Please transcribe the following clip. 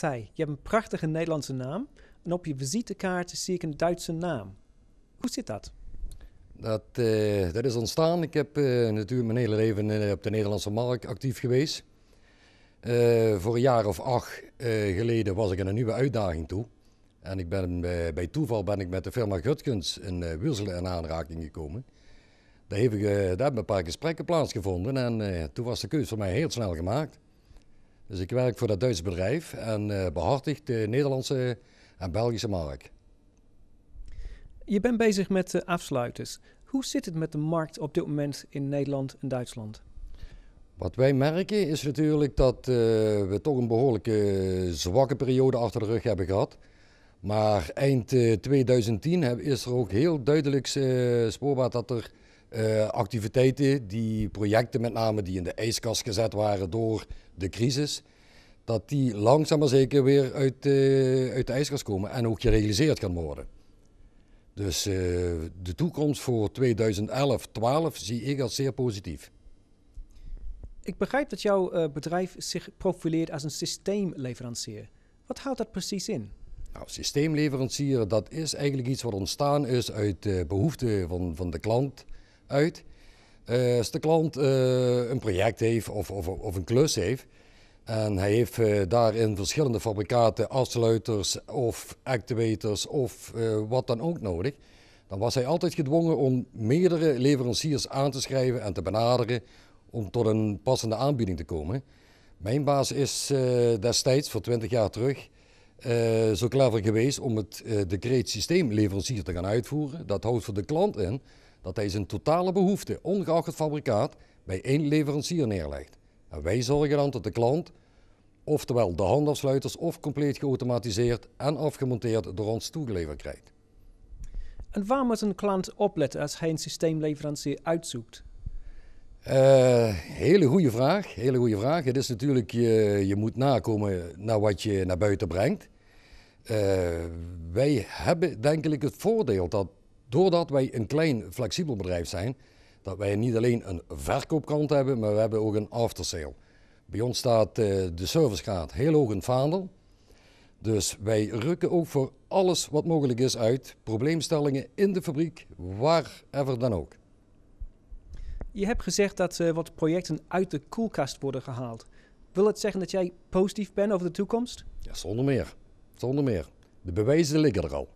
je hebt een prachtige Nederlandse naam. En op je visitekaart zie ik een Duitse naam. Hoe zit dat? Dat, eh, dat is ontstaan. Ik heb uh, natuurlijk mijn hele leven eh, op de Nederlandse markt actief geweest. voor een jaar of acht geleden was ik in een nieuwe uitdaging toe. En ik ben, bij toeval ben ik met de firma Gutkens in uh, in aanraking gekomen. Daar, heb ik, daar hebben een paar gesprekken plaatsgevonden en toen was de keuze voor mij heel snel gemaakt. Dus ik werk voor dat Duitse bedrijf en eh, behartig de Nederlandse en Belgische markt. Je bent bezig met eh, afsluiters. Hoe zit het met de markt op dit moment in Nederland en Duitsland? Wat wij merken is natuurlijk dat eh, we toch een behoorlijke zwakke periode achter de rug hebben gehad. Maar eind 2010 is er ook heel duidelijk spoorbaar dat er eh, activiteiten, die projecten met name die in de ijskast gezet waren door de crisis, dat die langzaam maar zeker weer uit, eh, uit de ijskast komen en ook gerealiseerd kan worden. Dus eh, de toekomst voor 2011-12 zie ik als zeer positief. Ik begrijp dat jouw bedrijf zich profileert als een systeemleverancier. Wat houdt dat precies in? Nou, systeemleverancier, dat is eigenlijk iets wat ontstaan is uit de behoeften van, van de klant uit. Eh, als de klant eh, een project heeft of, of, of, een klus heeft en hij heeft uh, daarin verschillende fabrikaten, afsluiters of actuators of wat dan ook nodig, dan was hij altijd gedwongen om meerdere leveranciers aan te schrijven en te benaderen om tot een passende aanbieding te komen. Mijn baas is destijds, voor 20 jaar terug, zo clever geweest om het decreet systeemleverancier te gaan uitvoeren. Dat houdt voor de klant in dat hij zijn totale behoefte, ongeacht het fabrikaat, bij één leverancier neerlegt. En wij zorgen dan dat de klant, oftewel de handafsluiters, of compleet geautomatiseerd en afgemonteerd door ons toegeleverd krijgt. En waar moet een klant opletten als hij een systeemleverancier uitzoekt? Eh, hele goede vraag. Hele goede vraag. Het is natuurlijk, je, je moet nakomen naar wat je naar buiten brengt. Eh, wij hebben denk ik het voordeel dat doordat wij een klein flexibel bedrijf zijn, dat wij niet alleen een verkoopkant hebben, maar we hebben ook een aftersale. Bij ons staat eh, de servicegraad heel hoog in het vaandel. Dus wij rukken ook voor alles wat mogelijk is uit. Probleemstellingen in de fabriek, waarver dan ook. Je hebt gezegd dat eh, wat projecten uit de koelkast worden gehaald. Wil het zeggen dat jij positief bent over de toekomst? Ja, zonder meer. Zonder meer. De bewijzen liggen er al.